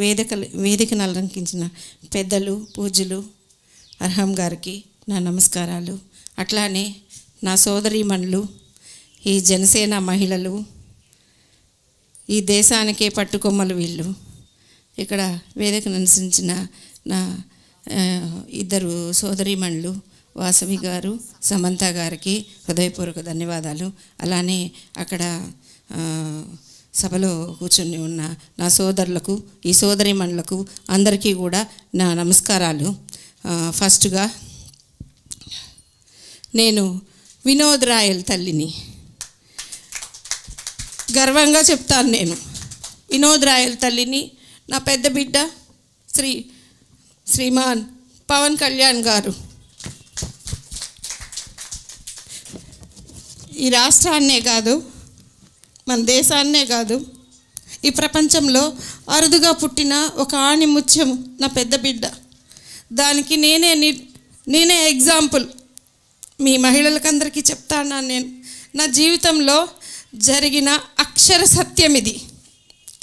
వేదికలు వేదికను అలంకించిన పెద్దలు పూజలు అర్హం గారికి నా నమస్కారాలు అట్లానే నా సోదరీమణులు ఈ జనసేన మహిళలు ఈ దేశానికే పట్టుకొమ్మలు వీళ్ళు ఇక్కడ వేదికను అనుసరించిన నా ఇద్దరు సోదరీమణులు వాసవి గారు సమంత గారికి హృదయపూర్వక ధన్యవాదాలు అలానే అక్కడ సభలో కూర్చొని ఉన్న నా సోదరులకు ఈ సోదరి మనులకు అందరికీ కూడా నా నమస్కారాలు ఫస్ట్గా నేను వినోద్ రాయల్ తల్లిని గర్వంగా చెప్తాను నేను వినోద్ రాయల్ తల్లిని నా పెద్ద బిడ్డ శ్రీ శ్రీమాన్ పవన్ కళ్యాణ్ గారు ఈ రాష్ట్రాన్నే కాదు మన దేశాన్నే కాదు ఈ ప్రపంచంలో అరుదుగా పుట్టిన ఒక ముత్యం నా పెద్ద బిడ్డ దానికి నేనే నేనే ఎగ్జాంపుల్ మీ మహిళలకందరికీ చెప్తాను నేను నా జీవితంలో జరిగిన అక్షర సత్యం ఇది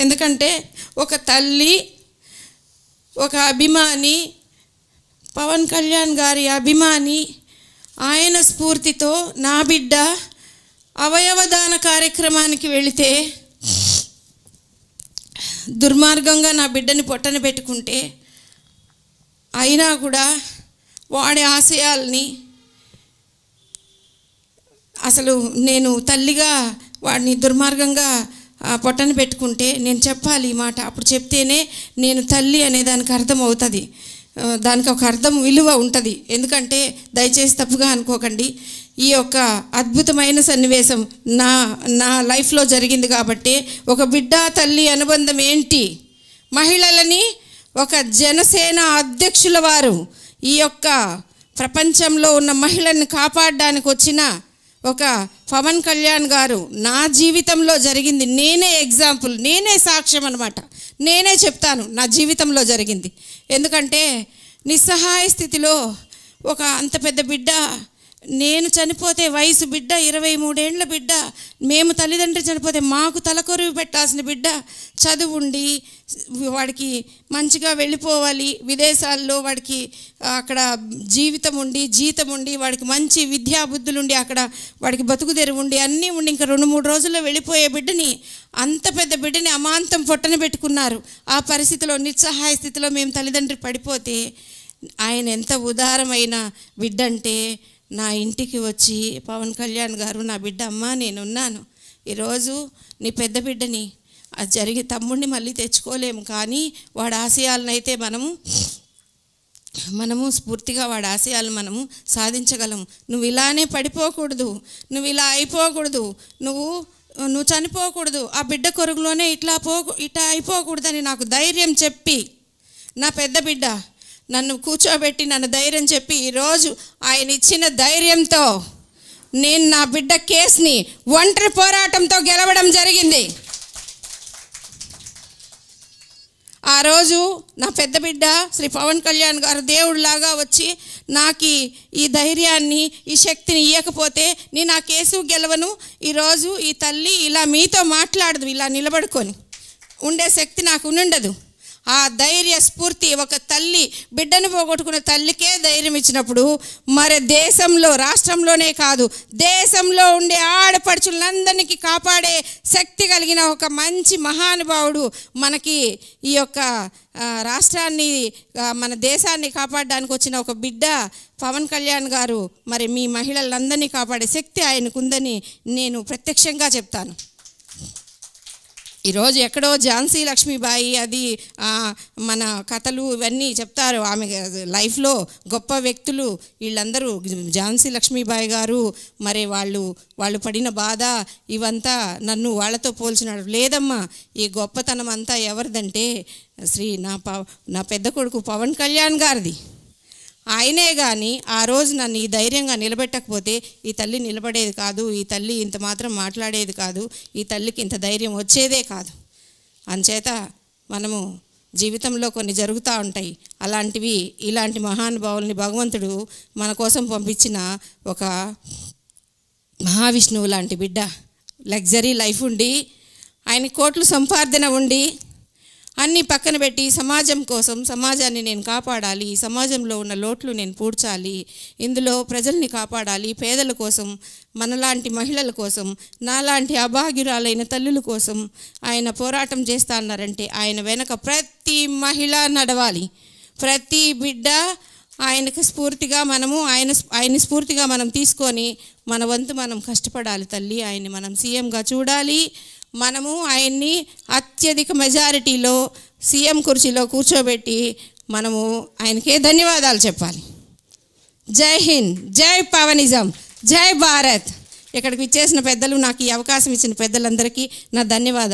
ఎందుకంటే ఒక తల్లి ఒక అభిమాని పవన్ కళ్యాణ్ గారి అభిమాని ఆయన స్ఫూర్తితో నా బిడ్డ అవయవదాన కార్యక్రమానికి వెళితే దుర్మార్గంగా నా బిడ్డని పొట్టన పెట్టుకుంటే అయినా కూడా వాడి ఆశయాల్ని అసలు నేను తల్లిగా వాడిని దుర్మార్గంగా పొట్టన పెట్టుకుంటే నేను చెప్పాలి ఈ మాట అప్పుడు చెప్తేనే నేను తల్లి అనే దానికి అర్థం అవుతుంది దానికి ఒక అర్థం విలువ ఉంటుంది ఎందుకంటే దయచేసి తప్పుగా అనుకోకండి ఈ యొక్క అద్భుతమైన సన్నివేశం నా నా లైఫ్లో జరిగింది కాబట్టి ఒక బిడ్డ తల్లి అనుబంధం ఏంటి మహిళలని ఒక జనసేన అధ్యక్షుల వారు ఈ యొక్క ప్రపంచంలో ఉన్న మహిళల్ని కాపాడడానికి వచ్చిన ఒక పవన్ కళ్యాణ్ గారు నా జీవితంలో జరిగింది నేనే ఎగ్జాంపుల్ నేనే సాక్ష్యం అనమాట నేనే చెప్తాను నా జీవితంలో జరిగింది ఎందుకంటే నిస్సహాయ స్థితిలో ఒక అంత పెద్ద బిడ్డ నేను చనిపోతే వయసు బిడ్డ ఇరవై మూడేండ్ల బిడ్డ మేము తల్లిదండ్రి చనిపోతే మాకు తలకొరువు పెట్టాల్సిన బిడ్డ చదువుండి వాడికి మంచిగా వెళ్ళిపోవాలి విదేశాల్లో వాడికి అక్కడ జీవితం ఉండి జీతం ఉండి వాడికి మంచి విద్యాబుద్ధులు ఉండి అక్కడ వాడికి బతుకు ఉండి అన్నీ ఉండి ఇంకా రెండు మూడు రోజుల్లో వెళ్ళిపోయే బిడ్డని అంత పెద్ద బిడ్డని అమాంతం పొట్టని పెట్టుకున్నారు ఆ పరిస్థితిలో నిస్సహాయ స్థితిలో మేము తల్లిదండ్రి పడిపోతే ఆయన ఎంత ఉదారమైన బిడ్డంటే నా ఇంటికి వచ్చి పవన్ కళ్యాణ్ గారు నా బిడ్డ అమ్మ నేనున్నాను ఈరోజు నీ పెద్ద బిడ్డని అది జరిగి తమ్ముడిని మళ్ళీ తెచ్చుకోలేము కానీ వాడు ఆశయాలనైతే మనము మనము స్ఫూర్తిగా వాడి ఆశయాలు మనము సాధించగలం నువ్వు ఇలానే పడిపోకూడదు నువ్వు ఇలా అయిపోకూడదు నువ్వు నువ్వు చనిపోకూడదు ఆ బిడ్డ కొరుగులోనే ఇట్లా పో ఇట్లా అయిపోకూడదని నాకు ధైర్యం చెప్పి నా పెద్ద బిడ్డ నన్ను కూర్చోబెట్టి నన్ను ధైర్యం చెప్పి ఈరోజు ఆయన ఇచ్చిన ధైర్యంతో నేను నా బిడ్డ కేసుని ఒంటరి పోరాటంతో గెలవడం జరిగింది ఆ రోజు నా పెద్ద బిడ్డ శ్రీ పవన్ కళ్యాణ్ గారు దేవుడిలాగా వచ్చి నాకు ఈ ధైర్యాన్ని ఈ శక్తిని ఇవ్వకపోతే నేను ఆ కేసు గెలవను ఈరోజు ఈ తల్లి ఇలా మీతో మాట్లాడదు ఇలా నిలబడుకొని ఉండే శక్తి నాకు ఉండదు ఆ ధైర్య స్ఫూర్తి ఒక తల్లి బిడ్డను పోగొట్టుకున్న తల్లికే ధైర్యం ఇచ్చినప్పుడు మరి దేశంలో రాష్ట్రంలోనే కాదు దేశంలో ఉండే ఆడపడుచులందరికీ కాపాడే శక్తి కలిగిన ఒక మంచి మహానుభావుడు మనకి ఈ యొక్క రాష్ట్రాన్ని మన దేశాన్ని కాపాడడానికి వచ్చిన ఒక బిడ్డ పవన్ కళ్యాణ్ గారు మరి మీ మహిళలందరినీ కాపాడే శక్తి ఆయనకుందని నేను ప్రత్యక్షంగా చెప్తాను ఈరోజు ఎక్కడో ఝాన్సీ లక్ష్మీబాయి అది మన కథలు ఇవన్నీ చెప్తారు ఆమె లైఫ్లో గొప్ప వ్యక్తులు వీళ్ళందరూ ఝాన్సీ లక్ష్మీబాయి గారు మరి వాళ్ళు వాళ్ళు పడిన బాధ ఇవంతా నన్ను వాళ్ళతో పోల్చినాడు లేదమ్మా ఈ గొప్పతనం అంతా ఎవరిదంటే శ్రీ నా నా పెద్ద కొడుకు పవన్ కళ్యాణ్ గారిది ఆయనే కానీ ఆ రోజు నన్ను ఈ ధైర్యంగా నిలబెట్టకపోతే ఈ తల్లి నిలబడేది కాదు ఈ తల్లి ఇంత మాత్రం మాట్లాడేది కాదు ఈ తల్లికి ఇంత ధైర్యం వచ్చేదే కాదు అంచేత మనము జీవితంలో కొన్ని జరుగుతూ ఉంటాయి అలాంటివి ఇలాంటి మహానుభావుల్ని భగవంతుడు మన కోసం పంపించిన ఒక మహావిష్ణువు లాంటి బిడ్డ లగ్జరీ లైఫ్ ఉండి ఆయన కోట్లు సంపార్దన ఉండి అన్నీ పక్కన పెట్టి సమాజం కోసం సమాజాన్ని నేను కాపాడాలి సమాజంలో ఉన్న లోట్లు నేను పూడ్చాలి ఇందులో ప్రజల్ని కాపాడాలి పేదల కోసం మనలాంటి మహిళల కోసం నాలాంటి అభాగ్యురాలైన తల్లుల కోసం ఆయన పోరాటం చేస్తా అన్నారంటే ఆయన వెనక ప్రతి మహిళ నడవాలి ప్రతి బిడ్డ ఆయనకు స్ఫూర్తిగా మనము ఆయన ఆయన స్ఫూర్తిగా మనం తీసుకొని మన వంతు మనం కష్టపడాలి తల్లి ఆయన్ని మనం సీఎంగా చూడాలి మనము ఆయన్ని అత్యధిక మెజారిటీలో సీఎం కుర్చీలో కూర్చోబెట్టి మనము ఆయనకే ధన్యవాదాలు చెప్పాలి జై హింద్ జై పవనిజం జై భారత్ ఇక్కడికి ఇచ్చేసిన పెద్దలు నాకు ఈ అవకాశం ఇచ్చిన పెద్దలందరికీ నా ధన్యవాదాలు